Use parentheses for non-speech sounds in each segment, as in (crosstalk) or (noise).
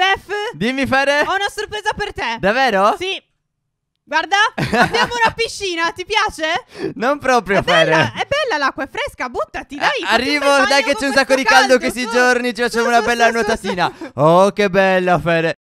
Steph, dimmi Fede. Ho una sorpresa per te. Davvero? Sì. Guarda, abbiamo una piscina, ti piace? Non proprio, è bella, È bella l'acqua, è fresca, buttati, dai. Ah, arrivo, dai che c'è un sacco di caldo, caldo questi su. giorni, ci facciamo su, una su, bella nuotatina. Oh, che bella, Fede.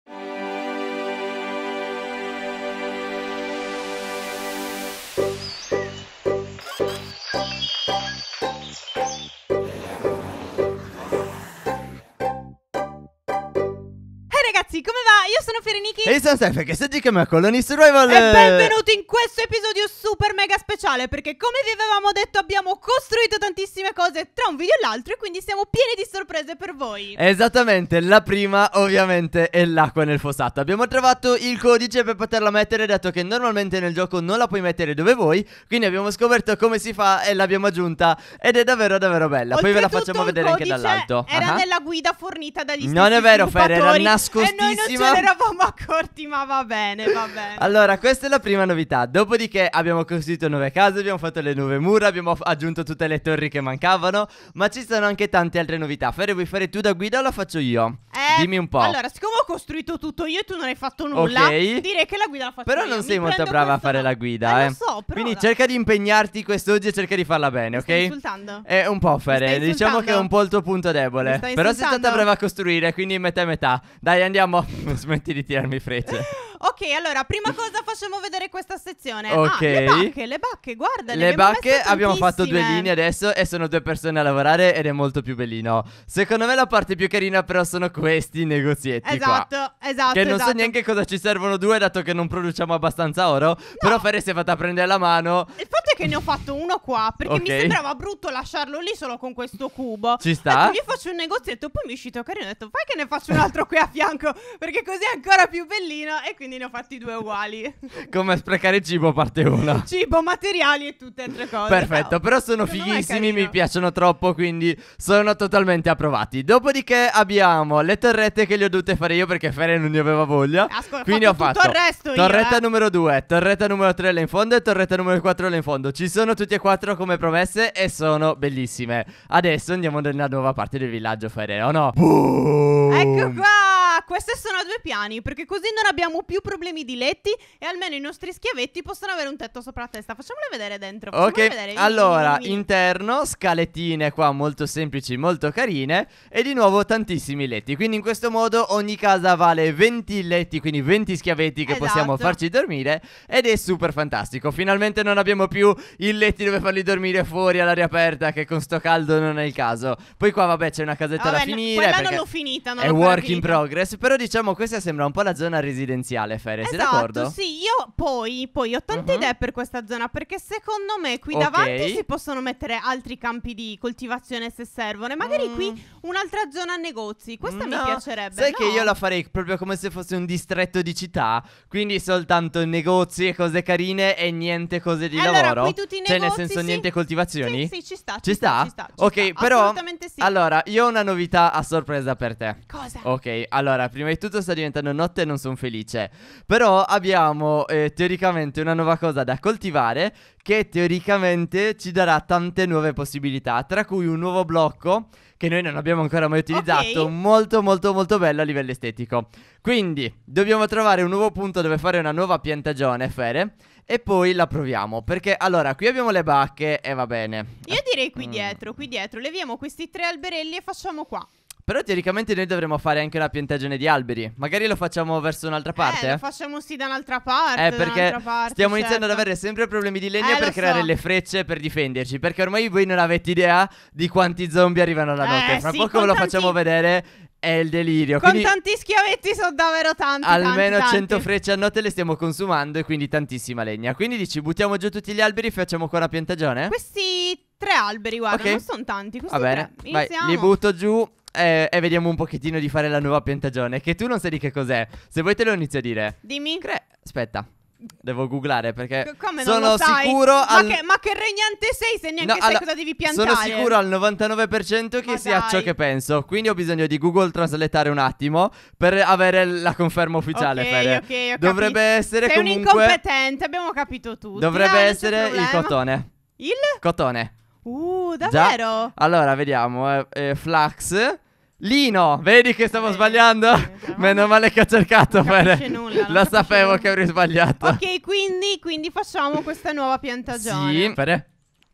ragazzi, come va? Io sono Fereniki E sono Steph, che sei che me Colony Survival E eh. benvenuti in questo episodio super mega speciale Perché come vi avevamo detto abbiamo costruito tantissime cose tra un video e l'altro E quindi siamo pieni di sorprese per voi Esattamente, la prima ovviamente è l'acqua nel fossato Abbiamo trovato il codice per poterla mettere Dato che normalmente nel gioco non la puoi mettere dove vuoi Quindi abbiamo scoperto come si fa e l'abbiamo aggiunta Ed è davvero davvero bella Oltre Poi ve la facciamo vedere anche dall'alto Era uh ah -huh. Ah. nella guida fornita dagli stessi Non è vero Fer, era nascosto e noi non ce ne eravamo accorti, ma va bene, va bene. Allora, questa è la prima novità. Dopodiché abbiamo costruito nuove case, abbiamo fatto le nuove mura, abbiamo aggiunto tutte le torri che mancavano, ma ci sono anche tante altre novità. Fere, vuoi fare tu da guida o la faccio io? Eh, Dimmi un po'. Allora, siccome ho costruito tutto io e tu non hai fatto nulla, Ok. direi che la guida la faccio Però io. non Mi sei molto brava a questo- fare la guida, eh. Lo eh. so, però Quindi dai, cerca di impegnarti quest'oggi e cerca di farla bene, mi ok? stai insultando. È eh, un po' Mi diciamo che è un po' il tuo punto Mi debole. stai Però sei stata brava a costruire, quindi metà e metà. Dai, andiamo. (laughs) Smetti di tirarmi frecce. (laughs) Ok, allora, prima cosa facciamo vedere questa sezione. Ah, ok. Ah, le bacche, le bacche, guarda. Le, le bacche abbiamo fatto due linee adesso e sono due persone a lavorare ed è molto più bellino. Secondo me la parte più carina però sono questi negozietti Esatto, qua, esatto. Che non esatto. so neanche cosa ci servono due dato che non produciamo abbastanza oro. No. Però Ferre si è fatta prendere la mano. Il fatto è che ne ho fatto uno qua perché okay. mi sembrava brutto lasciarlo lì solo con questo cubo. Ci sta. Ecco, io faccio un negozietto, poi mi è uscito carino e ho detto fai che ne faccio un altro qui a fianco perché così è ancora più bellino e quindi quindi ne ho fatti due uguali. (laughs) Come sprecare cibo, parte una. (laughs) Cibo, materiali e tutte altre cose. Perfetto, no. però sono Secondo fighissimi, mi piacciono troppo, quindi sono totalmente approvati. Dopodiché abbiamo le torrette che le ho dovute fare io perché Fere non ne aveva voglia. Ascolta, quindi ho fatto tutto il resto torretta io, eh. numero 2, torretta numero 3 là in fondo e torretta numero 4 là in fondo. Ci sono tutti e quattro come promesse e sono bellissime. Adesso andiamo nella nuova parte del villaggio, Fere, o no? Boom! Ecco qua! queste sono a due piani, perché così non abbiamo più problemi di letti e almeno i nostri schiavetti possono avere un tetto sopra la testa. Facciamole vedere dentro. ok, vedere. allora, Dimmi. interno, scalettine qua molto semplici, molto carine e di nuovo tantissimi letti. Quindi in questo modo ogni casa vale 20 letti, quindi 20 schiavetti che esatto. possiamo farci dormire ed è super fantastico. Finalmente non abbiamo più i letti dove farli dormire fuori all'aria aperta che con sto caldo non è il caso. Poi qua vabbè c'è una casetta vabbè, da finire. Quella non l'ho finita, non È work in progress Flores, però diciamo questa sembra un po' la zona residenziale, Fere, esatto, sei d'accordo? sì, io poi, poi ho tante uh-huh. idee per questa zona perché secondo me qui okay. davanti si possono mettere altri campi di coltivazione se servono e magari mm. qui un'altra zona negozi, questa no. mi piacerebbe. Sai no? che io la farei proprio come se fosse un distretto di città, quindi soltanto negozi e cose carine e niente cose di allora, lavoro. Qui tutti i negozi, cioè nel senso sì. niente coltivazioni? Sì, sì, ci sta. Ci, ci sta? Ci sta? Ci ok, sta. però... Assolutamente sì. Allora, io ho una novità a sorpresa per te. Cosa? Ok, allora allora, prima di tutto sta diventando notte e non sono felice. Però abbiamo eh, teoricamente una nuova cosa da coltivare che teoricamente ci darà tante nuove possibilità, tra cui un nuovo blocco che noi non abbiamo ancora mai utilizzato, okay. molto molto molto bello a livello estetico. Quindi dobbiamo trovare un nuovo punto dove fare una nuova piantagione, Fere, e poi la proviamo, perché allora qui abbiamo le bacche e va bene. Io direi qui mm. dietro, qui dietro, leviamo questi tre alberelli e facciamo qua. Però teoricamente noi dovremmo fare anche una piantagione di alberi. Magari lo facciamo verso un'altra eh, parte. Eh, lo facciamo sì da un'altra parte. Eh, perché parte, stiamo certo. iniziando ad certo. avere sempre problemi di legna eh, per creare so. le frecce per difenderci. Perché ormai voi non avete idea di quanti zombie arrivano la eh, notte. Eh, Fra sì, poco ve lo tanti... facciamo vedere. È il delirio. Con quindi, tanti schiavetti sono davvero tanti. Almeno tanti, 100 tanti. frecce a notte le stiamo consumando e quindi tantissima legna. Quindi dici, buttiamo giù tutti gli alberi e facciamo qua una piantagione? Questi tre alberi, guarda, okay. non sono tanti. Va bene, vai, li butto giù eh, e vediamo un pochettino di fare la nuova piantagione. Che tu non sai di che cos'è. Se vuoi te lo inizio a dire. Dimmi. Cre- Aspetta. Devo googlare perché Come non sono lo sai? sicuro al... ma, che, ma che regnante sei se neanche no, sai allora, cosa devi piantare Sono sicuro al 99% che ma sia dai. ciò che penso Quindi ho bisogno di Google trasletare un attimo Per avere la conferma ufficiale Ok, Fede. ok, ho Dovrebbe capito. essere sei comunque Sei un incompetente, abbiamo capito tutto Dovrebbe ah, essere il cotone Il? Cotone Uh, davvero? Già? Allora, vediamo eh, eh, Flax Lino, vedi che stavo eh, sbagliando? (laughs) Eh, Meno male che ho cercato non per... nulla, Lo sapevo che avrei sbagliato. Ok, quindi, quindi facciamo questa nuova piantagione. Sì, per...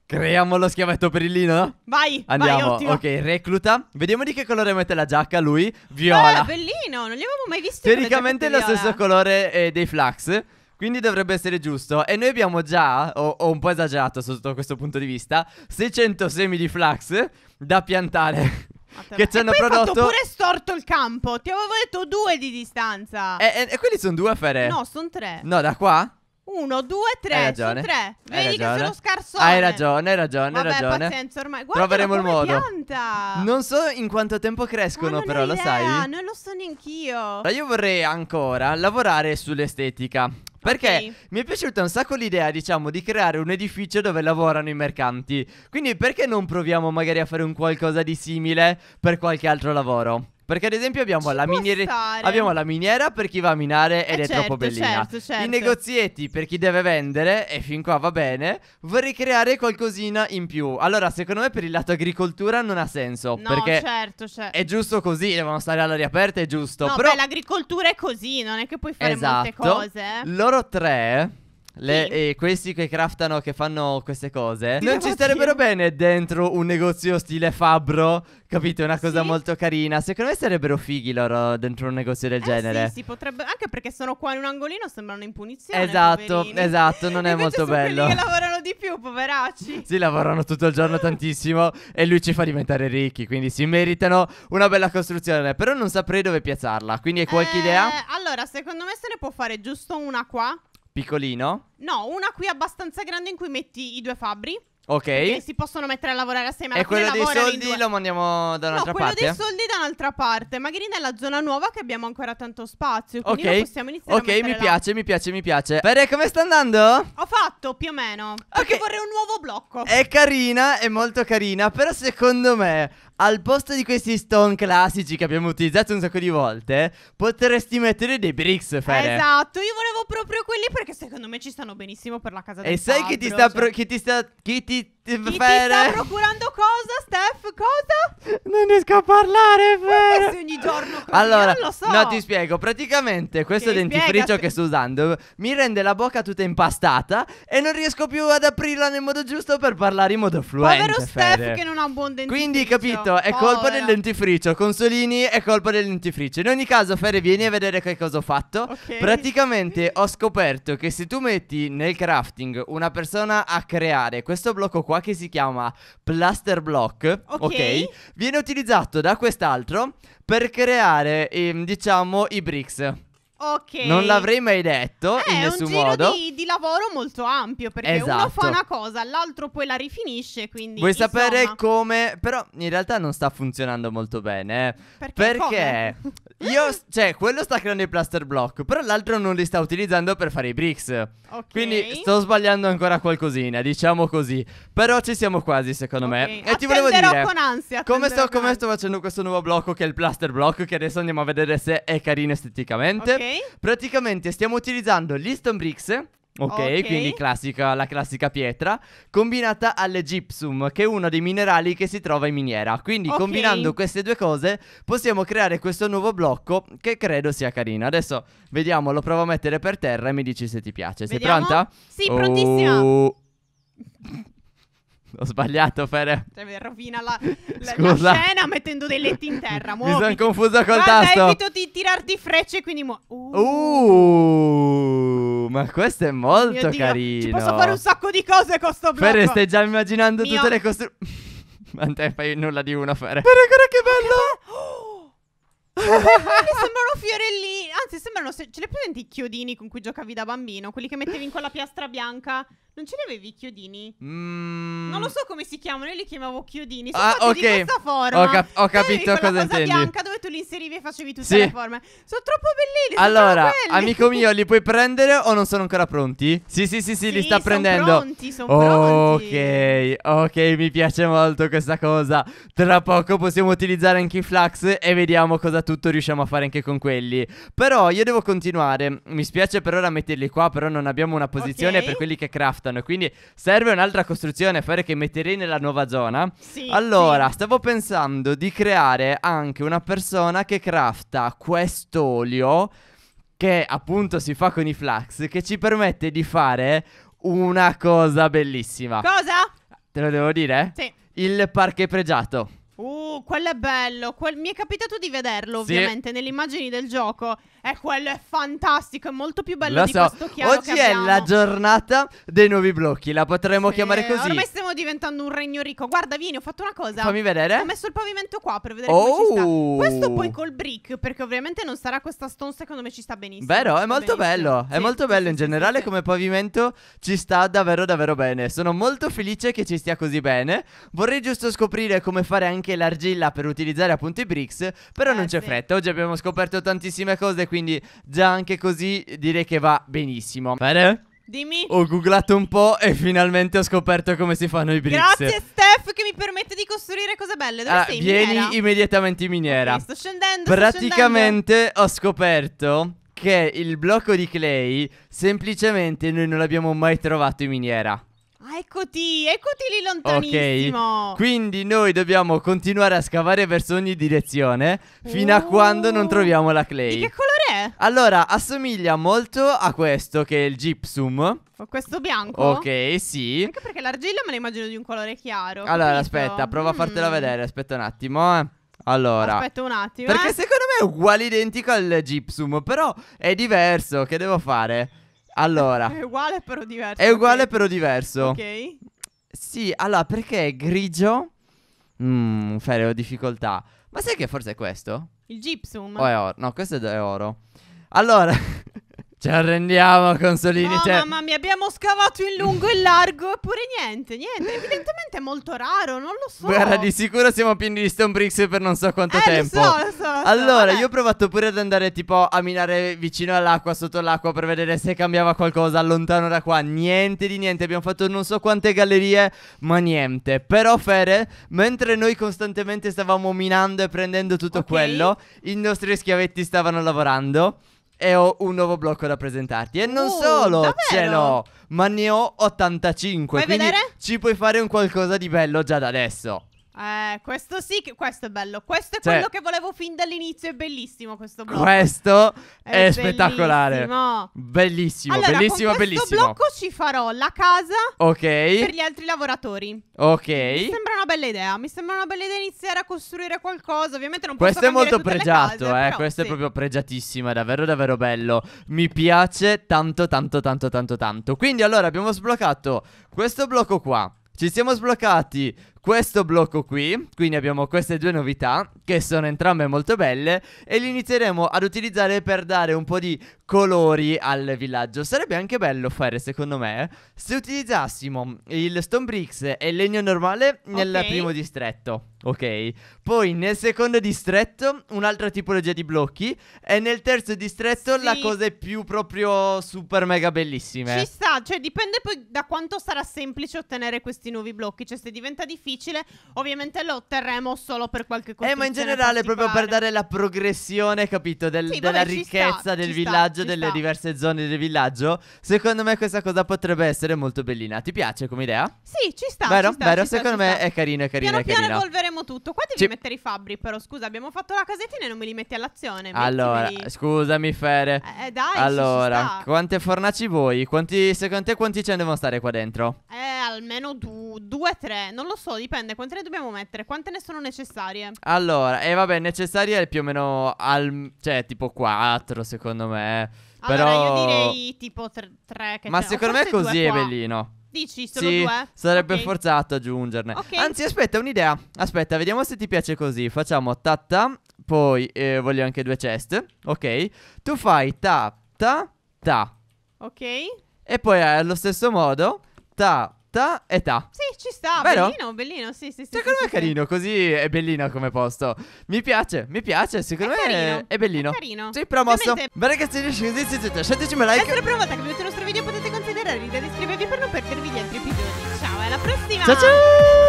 Creiamo lo schiavetto per il Lino? Vai, Andiamo. Vai, ok, recluta. Vediamo di che colore mette la giacca lui. Viola. Ah, bellino, non li avevo mai visti. Teoricamente è lo viola. stesso colore eh, dei flax. Quindi dovrebbe essere giusto. E noi abbiamo già, ho, ho, un po' esagerato sotto questo punto di vista, 600 semi di flax da piantare che ci hanno prodotto. Ma Ho pure storto il campo. Ti avevo detto due di distanza. E, e, e quelli sono due fere. No, sono tre. No, da qua? Uno, due, tre. Hai ragione. tre. Vedi hai ragione. che sono scarso. Hai ragione, hai ragione, hai ragione. pazienza ormai. Guarda Troveremo il modo. Pianta. Non so in quanto tempo crescono, ah, però, lo idea. sai? Non lo so neanch'io. Allora, io vorrei ancora lavorare sull'estetica. Perché okay. mi è piaciuta un sacco l'idea, diciamo, di creare un edificio dove lavorano i mercanti. Quindi perché non proviamo magari a fare un qualcosa di simile per qualche altro lavoro? Perché ad esempio abbiamo, la, miniere- abbiamo la miniera per chi va a minare eh, ed eh è certo, troppo bellina. Certo, certo. I negozietti per chi deve vendere e fin qua va bene. Vorrei creare qualcosina in più. Allora, secondo me per il lato agricoltura non ha senso. No, perché certo, certo. È giusto così, devono stare all'aria aperta, è giusto. No, però beh, l'agricoltura è così, non è che puoi fare esatto. molte cose. Eh. Loro tre le, sì. eh, questi che craftano, che fanno queste cose, non ci starebbero bene dentro un negozio stile fabbro. Capito? Una cosa sì. molto carina. Secondo me sarebbero fighi loro dentro un negozio del eh genere. Sì, sì, potrebbe. Anche perché sono qua in un angolino, sembrano in punizione. Esatto, poverini. esatto, non (laughs) è molto bello. Quelli che lavorano di più, poveracci. Sì, lavorano tutto il giorno tantissimo. e lui ci fa diventare ricchi. Quindi si meritano una bella costruzione. Però non saprei dove piazzarla. Quindi hai qualche eh, idea? Allora, secondo me se ne può fare giusto una qua. Piccolino? No, una qui abbastanza grande in cui metti i due fabbri. Ok. Che si possono mettere a lavorare assieme. Alla e quello dei soldi lo mandiamo da un'altra no, parte? quello dei soldi da un'altra parte. Magari nella zona nuova che abbiamo ancora tanto spazio. Quindi okay. possiamo iniziare Ok, mi là. piace, mi piace, mi piace. Bene, come sta andando? Ho fatto più o meno. Ok. vorrei un nuovo blocco. È carina, è molto carina. Però secondo me al posto di questi stone classici che abbiamo utilizzato un sacco di volte, potresti mettere dei bricks, Fere. Esatto, io volevo proprio quelli perché secondo me ci stanno benissimo per la casa e del E sai chi ti sta... Cioè... Chi ti sta chi ti chi ti sta procurando cosa, Steph? Cosa? Non riesco a parlare, Fer. Perché ogni giorno così? Allora, non lo so. No, ti spiego. Praticamente questo che dentifricio spiegati. che sto usando mi rende la bocca tutta impastata e non riesco più ad aprirla nel modo giusto per parlare in modo fluente, Povero Steph che non ha un buon dentifricio. Quindi, capito, è Povera. colpa del dentifricio. Consolini è colpa del dentifricio. In ogni caso, Fer, vieni a vedere che cosa ho fatto. Okay. Praticamente ho scoperto che se tu metti nel crafting una persona a creare questo blocco qua qua che si chiama Plaster Block, ok? viene utilizzato da quest'altro per creare, ehm, diciamo, i bricks. Ok. Non l'avrei mai detto eh, in nessun modo. È un giro di, di, lavoro molto ampio perché esatto. uno fa esatto. una cosa, l'altro poi la rifinisce, quindi Vuoi insomma... sapere come però in realtà non sta funzionando molto bene, eh. Perché? perché io (laughs) cioè, quello sta creando i plaster block, però l'altro non li sta utilizzando per fare i bricks. Ok. Quindi sto sbagliando ancora qualcosina, diciamo così. Però ci siamo quasi, secondo okay. me. E attenderò ti volevo dire con ansia, come sto, con come ansia. sto facendo questo nuovo blocco che è il plaster block che adesso andiamo a vedere se è carino esteticamente. Ok. Praticamente stiamo utilizzando gli stone bricks Okay, ok, quindi classica, la classica pietra, combinata al gypsum, che è uno dei minerali che si trova in miniera. Quindi okay. combinando queste due cose possiamo creare questo nuovo blocco che credo sia carino. Adesso vediamo, lo provo a mettere per terra e mi dici se ti piace. Vediamo? Sei pronta? Sì, oh. prontissima. (laughs) Ho sbagliato, Fere. Cioè, rovina la, la, la scena mettendo dei letti in terra. Muoviti. Mi sono confuso col Guarda, tasto. evito di tirarti frecce, quindi muo- uh. uh. ma questo è molto Dio, carino. Ci posso fare un sacco di cose con sto blocco. Fere, stai già immaginando Mio. tutte le costruzioni. (laughs) ma te fai nulla di uno, Fere. Fere, guarda che bello. (laughs) Mi sembra un Anzi, sembrano. Se... Ce li hai presenti i chiodini con cui giocavi da bambino? Quelli che mettevi in quella piastra bianca? Non ce li avevi i chiodini? Mm. Non lo so come si chiamano, io li chiamavo chiodini. Sono ah, ok. Di questa forma. Ho, cap- ho capito cosa cosa intendi. bianca dove tu li inserivi e facevi tutte sì. le forme. Sono troppo bellini. allora, troppo amico mio, li puoi prendere o non sono ancora pronti? Sì, sì, sì, sì, sì li sta son prendendo. Sono pronti, sono okay, pronti. Ok, ok, mi piace molto questa cosa. Tra poco possiamo utilizzare anche i flux e vediamo cosa tutto riusciamo a fare anche con quelli. Però però io devo continuare. Mi spiace per ora metterli qua, però non abbiamo una posizione okay. per quelli che craftano. Quindi serve un'altra costruzione, fare che metterei nella nuova zona. Sì. Allora, sì. stavo pensando di creare anche una persona che crafta questo olio Che appunto si fa con i flux, che ci permette di fare una cosa bellissima. Cosa? Te lo devo dire? Sì. Il parche pregiato. Uh, quello è bello. Quel... Mi è capitato di vederlo, sì. ovviamente, nelle immagini del gioco. E quello è fantastico, è molto più bello Lo di so. questo chiaro Oggi è la giornata dei nuovi blocchi, la potremmo sì. chiamare così. Ormai stiamo diventando un regno ricco. Guarda, vieni, ho fatto una cosa. Fammi vedere. Ho messo il pavimento qua per vedere oh. come ci sta. Oh! Questo poi col brick, perché ovviamente non sarà questa stone, secondo me ci sta benissimo. Vero, è molto benissimo. bello. Sì. È molto bello in generale come pavimento ci sta davvero davvero bene. Sono molto felice che ci stia così bene. Vorrei giusto scoprire come fare anche anche l'argilla per utilizzare appunto i bricks, però eh, non c'è sì. fretta. Oggi abbiamo scoperto tantissime cose, quindi già anche così direi che va benissimo. Fare? Dimmi. Ho googlato un po' e finalmente ho scoperto come si fanno i bricks. Grazie Steph che mi permette di costruire cose belle. Dove allora, sei? Vieni miniera? immediatamente in miniera. Okay, sto scendendo. Praticamente sto scendendo. ho scoperto che il blocco di clay semplicemente noi non l'abbiamo mai trovato in miniera. Ah, eccoti, eccoti lì lontanissimo. Ok, quindi noi dobbiamo continuare a scavare verso ogni direzione fino oh. a quando non troviamo la clay. Di che colore è? Allora, assomiglia molto a questo che è il gypsum. Oh, questo bianco? Ok, sì. Anche perché l'argilla me la immagino di un colore chiaro. Allora, capito? aspetta, prova mm. a fartela mm. vedere, aspetta un attimo, eh. Allora, aspetta un attimo. Perché eh. secondo me è uguale identico al gypsum, però è diverso, che devo fare? Allora. È uguale però diverso. È uguale però diverso. Ok. Sì, allora perché è grigio? Mmm, Fere, ho difficoltà. Ma sai che forse è questo? Il gypsum. O è oro? No, questo è oro. Allora. (laughs) Ci arrendiamo, Consolini. No, cioè... mamma mia, abbiamo scavato in lungo e in largo, eppure niente, niente. Evidentemente è molto raro, non lo so. Guarda, di sicuro siamo pieni di Stone Bricks per non so quanto eh, tempo. Lo so, lo so. Lo allora, vabbè. io ho provato pure ad andare tipo a minare vicino all'acqua, sotto l'acqua, per vedere se cambiava qualcosa lontano da qua. Niente di niente, abbiamo fatto non so quante gallerie, ma niente. Però, Fere, mentre noi costantemente stavamo minando e prendendo tutto okay. quello, i nostri schiavetti stavano lavorando e ho un nuovo blocco da presentarti. E non uh, solo davvero? ce l'ho, ma ne ho 85. Vuoi quindi vedere? ci puoi fare un qualcosa di bello già da adesso. Eh, questo sì, che, questo è bello. Questo è cioè, quello che volevo fin dall'inizio. È bellissimo questo blocco. Questo è, è spettacolare. Bellissimo, bellissimo, allora, bellissimo. Questo blocco ci farò la casa okay. per gli altri lavoratori. Ok. Mi sembra una bella idea. Mi sembra una bella idea iniziare a costruire qualcosa. Ovviamente non questo posso Questo è molto pregiato, case, eh. Però, questo sì. è proprio pregiatissimo. È davvero, davvero bello. Mi piace tanto, tanto, tanto, tanto, tanto. Quindi, allora abbiamo sbloccato questo blocco qua. Ci siamo sbloccati questo blocco qui, quindi abbiamo queste due novità che sono entrambe molto belle e li inizieremo ad utilizzare per dare un po' di colori al villaggio. Sarebbe anche bello fare, secondo me, se utilizzassimo il stone bricks e il legno normale nel okay. primo distretto. Ok, poi nel secondo distretto un'altra tipologia di blocchi e nel terzo distretto sì. la cosa è più proprio super mega bellissima. Ci sta, cioè dipende poi da quanto sarà semplice ottenere questi nuovi blocchi, cioè se diventa difficile difficile, ovviamente lo otterremo solo per qualche cosa. Eh, ma in generale, proprio per dare la progressione, capito? Del, sì, della vabbè, ricchezza sta, del villaggio, sta, delle sta. diverse zone del villaggio. Secondo me questa cosa potrebbe essere molto bellina. Ti piace come idea? Sì, ci sta. Vero? Ci Vero? secondo me è carino, è carino. Piano è carino. piano evolveremo tutto. Qua devi ci... mettere i fabbri, però scusa, abbiamo fatto la casettina e non me li metti all'azione. Allora, Mettimeli... scusami, Fere. Eh, eh dai. Allora, quante fornaci vuoi? Quanti, secondo te quanti ce ne devono stare qua dentro? Eh, almeno du- due, tre. Non lo so, dipende. Quante ne dobbiamo mettere? Quante ne sono necessarie? Allora, e eh, vabbè, necessarie più o meno al... Cioè, tipo 4, secondo me. Allora, Però... io direi tipo 3 che Ma secondo me così, Evelino. Dici solo sì, due? Sarebbe okay. forzato aggiungerne. Okay. Anzi, aspetta, un'idea. Aspetta, vediamo se ti piace così. Facciamo tatta, poi eh, voglio anche due chest. Ok. Tu fai ta, ta, ta. Ok. E poi allo stesso modo ta, Alta età. Sì, ci sta. Vero? Bellino, bellino. Sì, sì, sì. Secondo sì, me è carino, sì. così è bellino come posto. Mi piace, mi piace. Secondo è me carino, è bellino. È carino. Sì, promosso. Beh, ragazzi, lasciatecimi un like. Essere provata che vedete il nostro video potete considerare di iscrivervi per non perdervi gli altri episodi. Ciao, alla prossima. Ciao, ciao.